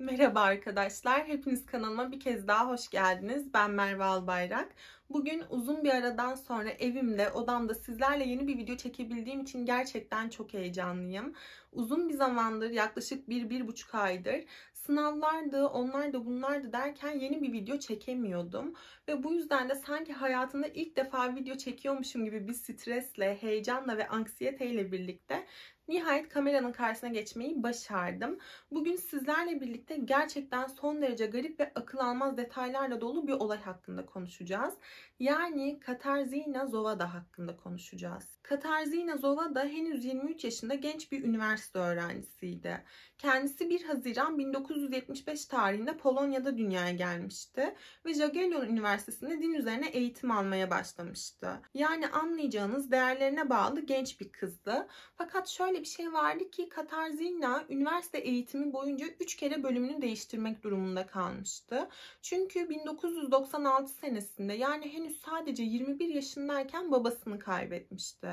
Merhaba arkadaşlar, hepiniz kanalıma bir kez daha hoş geldiniz. Ben Merve Albayrak. Bugün uzun bir aradan sonra evimde, odamda sizlerle yeni bir video çekebildiğim için gerçekten çok heyecanlıyım. Uzun bir zamandır, yaklaşık 1-1,5 aydır sınavlardı, onlar da bunlardı derken yeni bir video çekemiyordum. Ve bu yüzden de sanki hayatımda ilk defa video çekiyormuşum gibi bir stresle, heyecanla ve anksiyeteyle birlikte Nihayet kameranın karşısına geçmeyi başardım. Bugün sizlerle birlikte gerçekten son derece garip ve akıl almaz detaylarla dolu bir olay hakkında konuşacağız. Yani Katarzyna Zovada hakkında konuşacağız. Katarzyna Zovada henüz 23 yaşında genç bir üniversite öğrencisiydi. Kendisi 1 Haziran 1975 tarihinde Polonya'da dünyaya gelmişti ve Jagiellon Üniversitesi'nde din üzerine eğitim almaya başlamıştı. Yani anlayacağınız değerlerine bağlı genç bir kızdı. Fakat şöyle şöyle bir şey vardı ki Katar Zilna üniversite eğitimi boyunca 3 kere bölümünü değiştirmek durumunda kalmıştı. Çünkü 1996 senesinde yani henüz sadece 21 yaşındayken babasını kaybetmişti.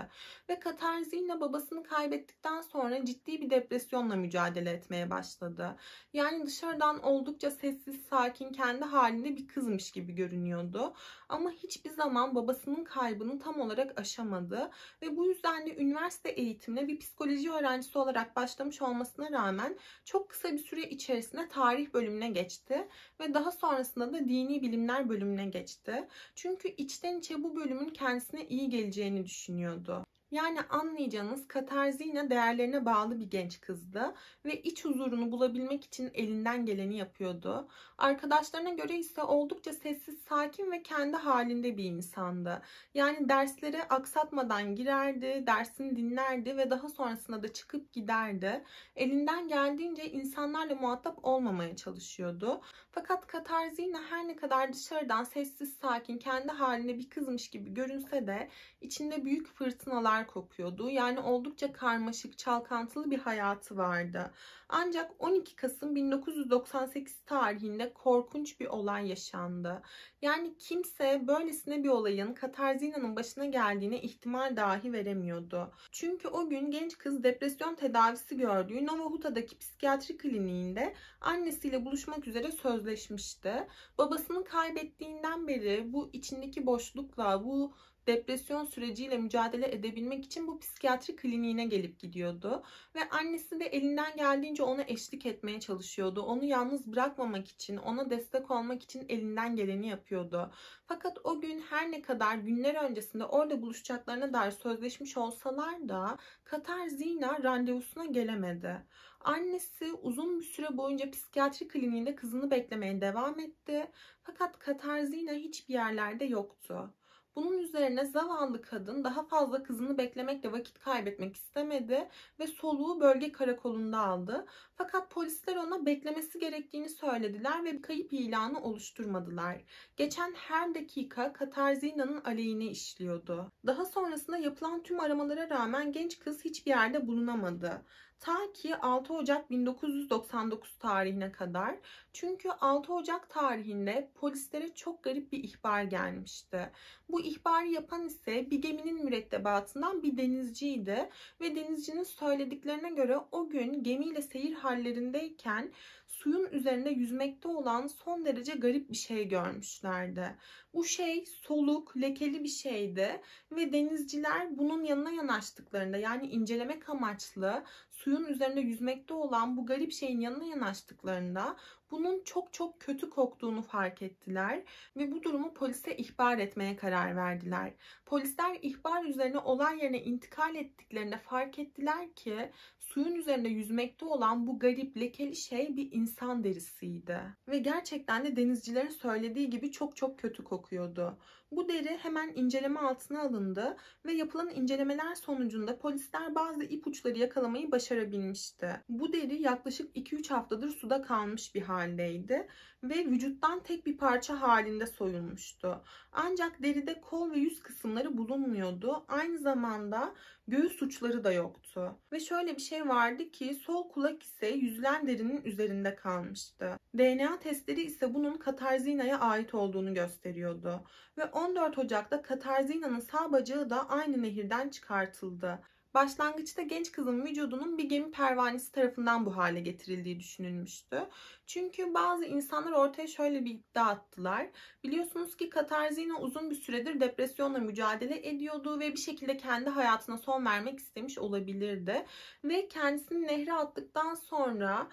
Ve Katar Zilna babasını kaybettikten sonra ciddi bir depresyonla mücadele etmeye başladı. Yani dışarıdan oldukça sessiz, sakin, kendi halinde bir kızmış gibi görünüyordu. Ama hiçbir zaman babasının kaybını tam olarak aşamadı ve bu yüzden de üniversite eğitimine bir psikolojik psikoloji öğrencisi olarak başlamış olmasına rağmen çok kısa bir süre içerisinde tarih bölümüne geçti ve daha sonrasında da dini bilimler bölümüne geçti. Çünkü içten içe bu bölümün kendisine iyi geleceğini düşünüyordu. Yani anlayacağınız Katarzi değerlerine bağlı bir genç kızdı ve iç huzurunu bulabilmek için elinden geleni yapıyordu. Arkadaşlarına göre ise oldukça sessiz, sakin ve kendi halinde bir insandı. Yani derslere aksatmadan girerdi, dersini dinlerdi ve daha sonrasında da çıkıp giderdi. Elinden geldiğince insanlarla muhatap olmamaya çalışıyordu. Fakat Katarzi her ne kadar dışarıdan sessiz, sakin, kendi halinde bir kızmış gibi görünse de içinde büyük fırtınalar çiçekler Yani oldukça karmaşık, çalkantılı bir hayatı vardı. Ancak 12 Kasım 1998 tarihinde korkunç bir olay yaşandı. Yani kimse böylesine bir olayın Katarzina'nın başına geldiğine ihtimal dahi veremiyordu. Çünkü o gün genç kız depresyon tedavisi gördüğü Novahuta'daki psikiyatri kliniğinde annesiyle buluşmak üzere sözleşmişti. Babasını kaybettiğinden beri bu içindeki boşlukla, bu depresyon süreciyle mücadele edebilmek için bu psikiyatri kliniğine gelip gidiyordu. Ve annesi de elinden geldiğince ona eşlik etmeye çalışıyordu. Onu yalnız bırakmamak için, ona destek olmak için elinden geleni yapıyordu. Fakat o gün her ne kadar günler öncesinde orada buluşacaklarına dair sözleşmiş olsalar da Katar Zina randevusuna gelemedi. Annesi uzun bir süre boyunca psikiyatri kliniğinde kızını beklemeye devam etti. Fakat Katar Zina hiçbir yerlerde yoktu. Bunun üzerine zavallı kadın daha fazla kızını beklemekle vakit kaybetmek istemedi ve soluğu bölge karakolunda aldı. Fakat polisler ona beklemesi gerektiğini söylediler ve kayıp ilanı oluşturmadılar. Geçen her dakika Katarzina'nın aleyhine işliyordu. Daha sonrasında yapılan tüm aramalara rağmen genç kız hiçbir yerde bulunamadı. Ta ki 6 Ocak 1999 tarihine kadar. Çünkü 6 Ocak tarihinde polislere çok garip bir ihbar gelmişti. Bu ihbarı yapan ise bir geminin mürettebatından bir denizciydi ve denizcinin söylediklerine göre o gün gemiyle seyir hallerindeyken suyun üzerinde yüzmekte olan son derece garip bir şey görmüşlerdi. Bu şey soluk, lekeli bir şeydi ve denizciler bunun yanına yanaştıklarında yani incelemek amaçlı suyun üzerinde yüzmekte olan bu garip şeyin yanına yanaştıklarında bunun çok çok kötü koktuğunu fark ettiler ve bu durumu polise ihbar etmeye karar verdiler. Polisler ihbar üzerine olay yerine intikal ettiklerinde fark ettiler ki Suyun üzerinde yüzmekte olan bu garip lekeli şey bir insan derisiydi. Ve gerçekten de denizcilerin söylediği gibi çok çok kötü kokuyordu. Bu deri hemen inceleme altına alındı ve yapılan incelemeler sonucunda polisler bazı ipuçları yakalamayı başarabilmişti. Bu deri yaklaşık 2-3 haftadır suda kalmış bir haldeydi ve vücuttan tek bir parça halinde soyulmuştu. Ancak deride kol ve yüz kısımları bulunmuyordu. Aynı zamanda Göğüs uçları da yoktu. Ve şöyle bir şey vardı ki sol kulak ise yüzlen derinin üzerinde kalmıştı. DNA testleri ise bunun Katarzina'ya ait olduğunu gösteriyordu. Ve 14 Ocak'ta Katarzina'nın sağ bacağı da aynı nehirden çıkartıldı. Başlangıçta genç kızın vücudunun bir gemi pervanesi tarafından bu hale getirildiği düşünülmüştü. Çünkü bazı insanlar ortaya şöyle bir iddia attılar. Biliyorsunuz ki Katarzyna uzun bir süredir depresyonla mücadele ediyordu ve bir şekilde kendi hayatına son vermek istemiş olabilirdi. Ve kendisini nehre attıktan sonra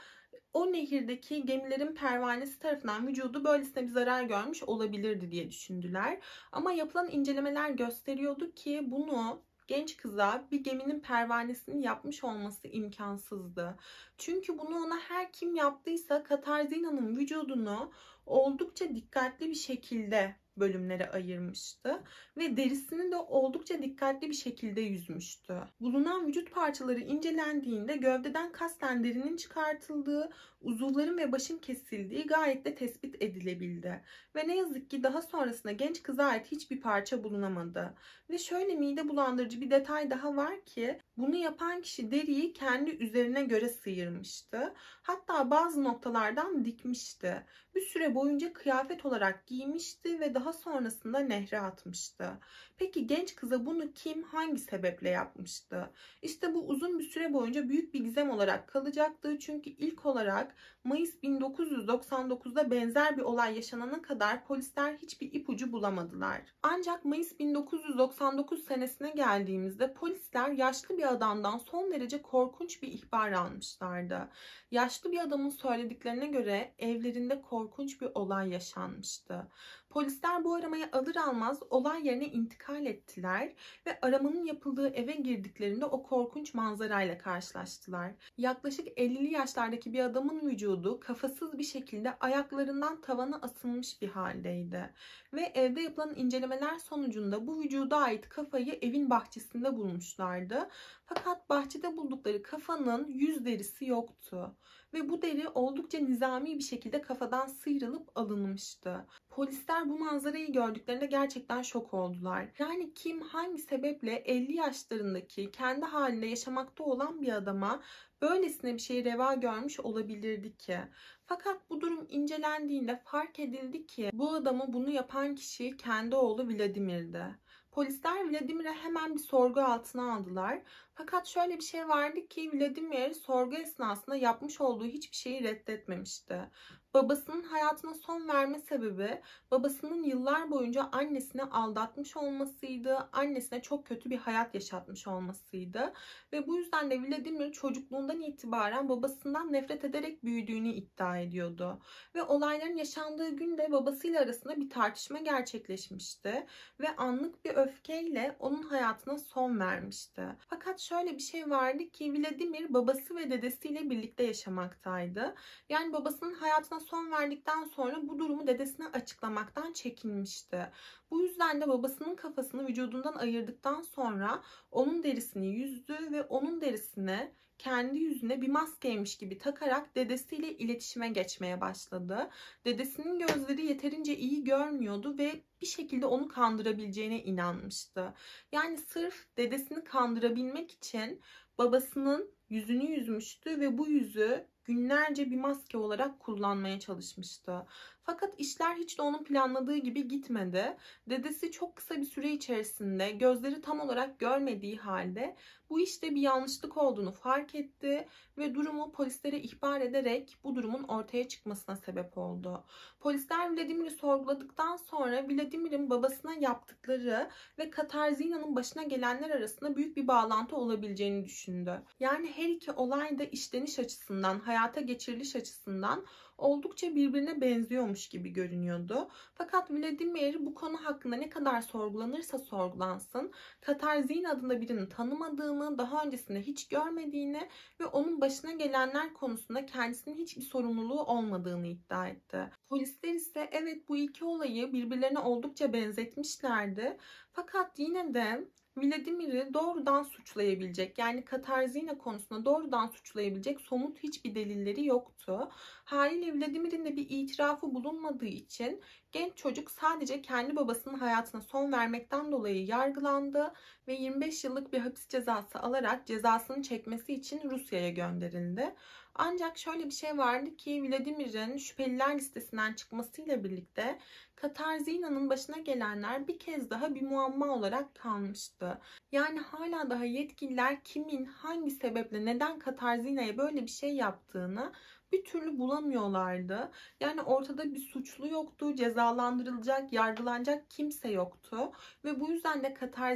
o nehirdeki gemilerin pervanesi tarafından vücudu böylesine bir zarar görmüş olabilirdi diye düşündüler. Ama yapılan incelemeler gösteriyordu ki bunu genç kıza bir geminin pervanesini yapmış olması imkansızdı. Çünkü bunu ona her kim yaptıysa Katarzina'nın vücudunu oldukça dikkatli bir şekilde bölümlere ayırmıştı ve derisini de oldukça dikkatli bir şekilde yüzmüştü. Bulunan vücut parçaları incelendiğinde gövdeden kasten derinin çıkartıldığı, uzuvların ve başın kesildiği gayet de tespit edilebildi. Ve ne yazık ki daha sonrasında genç kıza ait hiçbir parça bulunamadı. Ve şöyle mide bulandırıcı bir detay daha var ki bunu yapan kişi deriyi kendi üzerine göre sıyırmıştı. Hatta bazı noktalardan dikmişti bir süre boyunca kıyafet olarak giymişti ve daha sonrasında nehre atmıştı. Peki genç kıza bunu kim hangi sebeple yapmıştı? İşte bu uzun bir süre boyunca büyük bir gizem olarak kalacaktı. Çünkü ilk olarak Mayıs 1999'da benzer bir olay yaşanana kadar polisler hiçbir ipucu bulamadılar. Ancak Mayıs 1999 senesine geldiğimizde polisler yaşlı bir adamdan son derece korkunç bir ihbar almışlardı. Yaşlı bir adamın söylediklerine göre evlerinde korkunç korkunç bir olay yaşanmıştı. Polisler bu aramayı alır almaz olay yerine intikal ettiler ve aramanın yapıldığı eve girdiklerinde o korkunç manzarayla karşılaştılar. Yaklaşık 50'li yaşlardaki bir adamın vücudu kafasız bir şekilde ayaklarından tavana asılmış bir haldeydi. Ve evde yapılan incelemeler sonucunda bu vücuda ait kafayı evin bahçesinde bulmuşlardı. Fakat bahçede buldukları kafanın yüz derisi yoktu ve bu deri oldukça nizami bir şekilde kafadan sıyrılıp alınmıştı. Polisler onlar bu manzarayı gördüklerinde gerçekten şok oldular. Yani kim hangi sebeple 50 yaşlarındaki kendi halinde yaşamakta olan bir adama böylesine bir şeyi reva görmüş olabilirdi ki. Fakat bu durum incelendiğinde fark edildi ki bu adamı bunu yapan kişi kendi oğlu Vladimir'di. Polisler Vladimir'e hemen bir sorgu altına aldılar. Fakat şöyle bir şey vardı ki Vladimir sorgu esnasında yapmış olduğu hiçbir şeyi reddetmemişti babasının hayatına son verme sebebi babasının yıllar boyunca annesine aldatmış olmasıydı. Annesine çok kötü bir hayat yaşatmış olmasıydı. Ve bu yüzden de Vladimir çocukluğundan itibaren babasından nefret ederek büyüdüğünü iddia ediyordu. Ve olayların yaşandığı günde babasıyla arasında bir tartışma gerçekleşmişti. Ve anlık bir öfkeyle onun hayatına son vermişti. Fakat şöyle bir şey vardı ki Vladimir babası ve dedesiyle birlikte yaşamaktaydı. Yani babasının hayatına son verdikten sonra bu durumu dedesine açıklamaktan çekinmişti. Bu yüzden de babasının kafasını vücudundan ayırdıktan sonra onun derisini yüzdü ve onun derisini kendi yüzüne bir maskeymiş gibi takarak dedesiyle iletişime geçmeye başladı. Dedesinin gözleri yeterince iyi görmüyordu ve bir şekilde onu kandırabileceğine inanmıştı. Yani sırf dedesini kandırabilmek için babasının yüzünü yüzmüştü ve bu yüzü günlerce bir maske olarak kullanmaya çalışmıştı. Fakat işler hiç de onun planladığı gibi gitmedi. Dedesi çok kısa bir süre içerisinde gözleri tam olarak görmediği halde bu işte bir yanlışlık olduğunu fark etti ve durumu polislere ihbar ederek bu durumun ortaya çıkmasına sebep oldu. Polisler Vladimir'i sorguladıktan sonra Vladimir'in babasına yaptıkları ve Katarzina'nın başına gelenler arasında büyük bir bağlantı olabileceğini düşündü. Yani her iki olay da işleniş açısından, hayata geçiriliş açısından oldukça birbirine benziyormuş gibi görünüyordu. Fakat Vladimir bu konu hakkında ne kadar sorgulanırsa sorgulansın, Katarzin adında birini tanımadığını, daha öncesinde hiç görmediğini ve onun başına gelenler konusunda kendisinin hiçbir sorumluluğu olmadığını iddia etti. Polisler ise evet bu iki olayı birbirlerine oldukça benzetmişlerdi. Fakat yine de Vladimir'i doğrudan suçlayabilecek yani Katarzyna konusunda doğrudan suçlayabilecek somut hiçbir delilleri yoktu. Haliyle Vladimir'in de bir itirafı bulunmadığı için genç çocuk sadece kendi babasının hayatına son vermekten dolayı yargılandı ve 25 yıllık bir hapis cezası alarak cezasını çekmesi için Rusya'ya gönderildi. Ancak şöyle bir şey vardı ki Vladimir'in şüpheliler listesinden çıkmasıyla birlikte Katarzina'nın başına gelenler bir kez daha bir muamma olarak kalmıştı. Yani hala daha yetkililer kimin hangi sebeple neden Katarzina'ya böyle bir şey yaptığını bir türlü bulamıyorlardı. Yani ortada bir suçlu yoktu, cezalandırılacak, yargılanacak kimse yoktu. Ve bu yüzden de Katar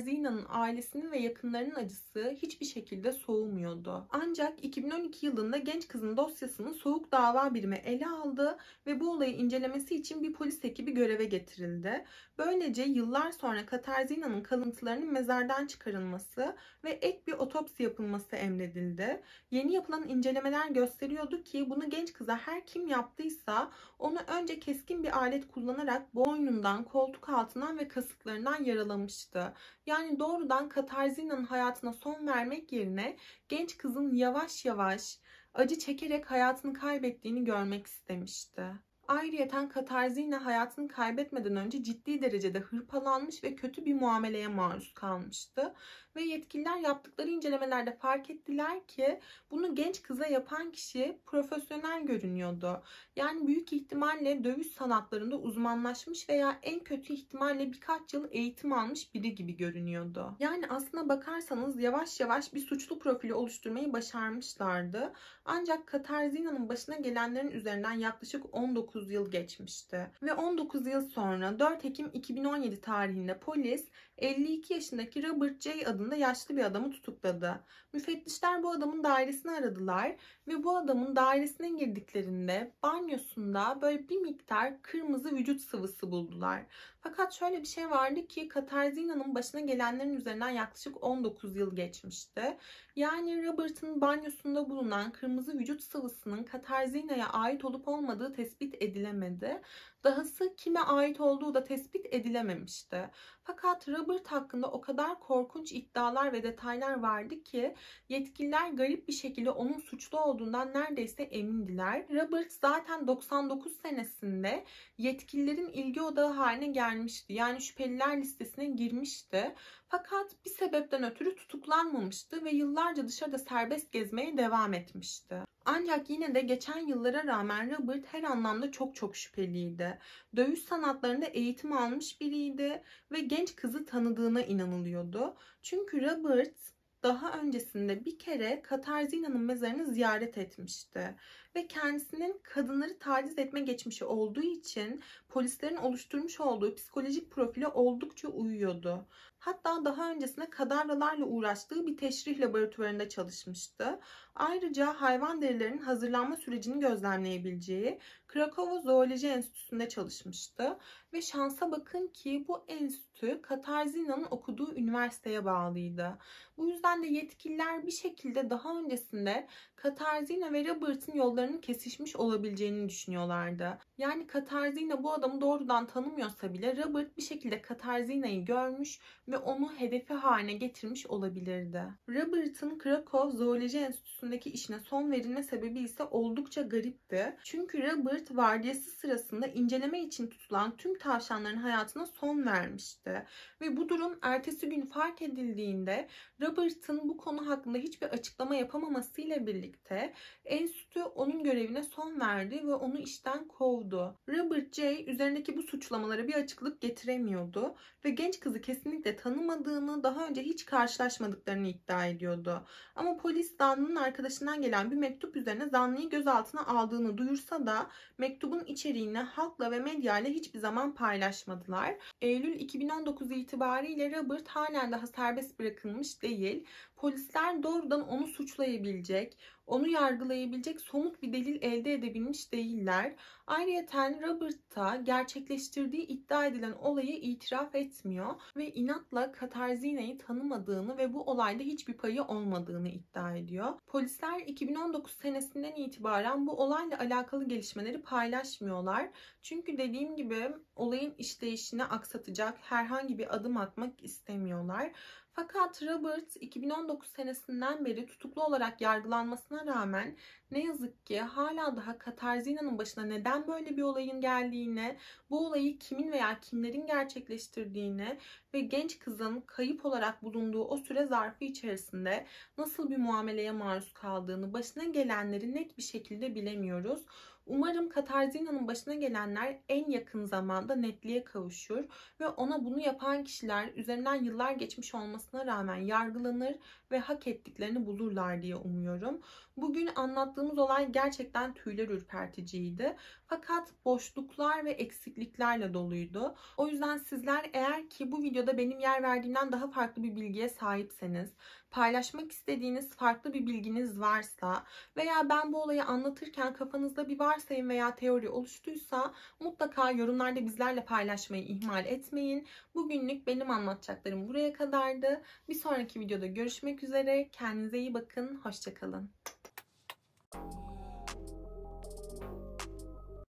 ailesinin ve yakınlarının acısı hiçbir şekilde soğumuyordu. Ancak 2012 yılında genç kızın dosyasını soğuk dava birimi ele aldı ve bu olayı incelemesi için bir polis ekibi göreve getirildi. Böylece yıllar sonra Katar kalıntılarının mezardan çıkarılması ve ek bir otopsi yapılması emredildi. Yeni yapılan incelemeler gösteriyordu ki bunu bunu genç kıza her kim yaptıysa onu önce keskin bir alet kullanarak boynundan, koltuk altından ve kasıklarından yaralamıştı. Yani doğrudan Katarzyna'nın hayatına son vermek yerine genç kızın yavaş yavaş acı çekerek hayatını kaybettiğini görmek istemişti. Ayrıyeten Katarzyna hayatını kaybetmeden önce ciddi derecede hırpalanmış ve kötü bir muameleye maruz kalmıştı ve yetkililer yaptıkları incelemelerde fark ettiler ki bunu genç kıza yapan kişi profesyonel görünüyordu. Yani büyük ihtimalle dövüş sanatlarında uzmanlaşmış veya en kötü ihtimalle birkaç yıl eğitim almış biri gibi görünüyordu. Yani aslına bakarsanız yavaş yavaş bir suçlu profili oluşturmayı başarmışlardı. Ancak Katarzina'nın başına gelenlerin üzerinden yaklaşık 19 yıl geçmişti. Ve 19 yıl sonra 4 Ekim 2017 tarihinde polis 52 yaşındaki Robert J. adında yaşlı bir adamı tutukladı. Müfettişler bu adamın dairesini aradılar ve bu adamın dairesine girdiklerinde banyosunda böyle bir miktar kırmızı vücut sıvısı buldular. Fakat şöyle bir şey vardı ki Katarzina'nın başına gelenlerin üzerinden yaklaşık 19 yıl geçmişti. Yani Robert'ın banyosunda bulunan kırmızı vücut sıvısının Katarzina'ya ait olup olmadığı tespit edilemedi. Dahası kime ait olduğu da tespit edilememişti. Fakat Robert hakkında o kadar korkunç iddialar ve detaylar vardı ki yetkililer garip bir şekilde onun suçlu olduğundan neredeyse emindiler. Robert zaten 99 senesinde yetkililerin ilgi odağı haline gelmişti belgelenmişti. Yani şüpheliler listesine girmişti. Fakat bir sebepten ötürü tutuklanmamıştı ve yıllarca dışarıda serbest gezmeye devam etmişti. Ancak yine de geçen yıllara rağmen Robert her anlamda çok çok şüpheliydi. Dövüş sanatlarında eğitim almış biriydi ve genç kızı tanıdığına inanılıyordu. Çünkü Robert daha öncesinde bir kere Katarzina'nın mezarını ziyaret etmişti ve kendisinin kadınları taciz etme geçmişi olduğu için polislerin oluşturmuş olduğu psikolojik profile oldukça uyuyordu. Hatta daha öncesinde kadavralarla uğraştığı bir teşrih laboratuvarında çalışmıştı. Ayrıca hayvan derilerinin hazırlanma sürecini gözlemleyebileceği Krakova Zooloji Enstitüsü'nde çalışmıştı. Ve şansa bakın ki bu enstitü Katarzyna'nın okuduğu üniversiteye bağlıydı. Bu yüzden de yetkililer bir şekilde daha öncesinde Katarzyna ve Robert'ın yollarını yollarının kesişmiş olabileceğini düşünüyorlardı. Yani Katarzyna bu adamı doğrudan tanımıyorsa bile Robert bir şekilde Katarzynayı görmüş ve onu hedefi haline getirmiş olabilirdi. Robert'ın Krakow Zooloji Enstitüsü'ndeki işine son verilme sebebi ise oldukça garipti. Çünkü Robert vardiyası sırasında inceleme için tutulan tüm tavşanların hayatına son vermişti. Ve bu durum ertesi gün fark edildiğinde Robert'ın bu konu hakkında hiçbir açıklama yapamamasıyla birlikte enstitü onun onun görevine son verdi ve onu işten kovdu. Robert J. üzerindeki bu suçlamalara bir açıklık getiremiyordu ve genç kızı kesinlikle tanımadığını, daha önce hiç karşılaşmadıklarını iddia ediyordu. Ama polis zanlının arkadaşından gelen bir mektup üzerine zanlıyı gözaltına aldığını duyursa da mektubun içeriğini halkla ve medyayla hiçbir zaman paylaşmadılar. Eylül 2019 itibariyle Robert halen daha serbest bırakılmış değil polisler doğrudan onu suçlayabilecek, onu yargılayabilecek somut bir delil elde edebilmiş değiller. Ayrıca Robert da gerçekleştirdiği iddia edilen olayı itiraf etmiyor ve inatla Katarzyna'yı tanımadığını ve bu olayda hiçbir payı olmadığını iddia ediyor. Polisler 2019 senesinden itibaren bu olayla alakalı gelişmeleri paylaşmıyorlar. Çünkü dediğim gibi olayın işleyişini aksatacak herhangi bir adım atmak istemiyorlar. Fakat Robert 2019 senesinden beri tutuklu olarak yargılanmasına rağmen ne yazık ki hala daha Katarzina'nın başına neden böyle bir olayın geldiğini, bu olayı kimin veya kimlerin gerçekleştirdiğini ve genç kızın kayıp olarak bulunduğu o süre zarfı içerisinde nasıl bir muameleye maruz kaldığını, başına gelenleri net bir şekilde bilemiyoruz. Umarım Katarzina'nın başına gelenler en yakın zamanda netliğe kavuşur ve ona bunu yapan kişiler üzerinden yıllar geçmiş olmasına rağmen yargılanır ve hak ettiklerini bulurlar diye umuyorum. Bugün anlattığımız olay gerçekten tüyler ürperticiydi. Fakat boşluklar ve eksikliklerle doluydu. O yüzden sizler eğer ki bu videoda benim yer verdiğimden daha farklı bir bilgiye sahipseniz, paylaşmak istediğiniz farklı bir bilginiz varsa veya ben bu olayı anlatırken kafanızda bir varsayım veya teori oluştuysa mutlaka yorumlarda bizlerle paylaşmayı ihmal etmeyin. Bugünlük benim anlatacaklarım buraya kadardı. Bir sonraki videoda görüşmek üzere. Kendinize iyi bakın. Hoşçakalın.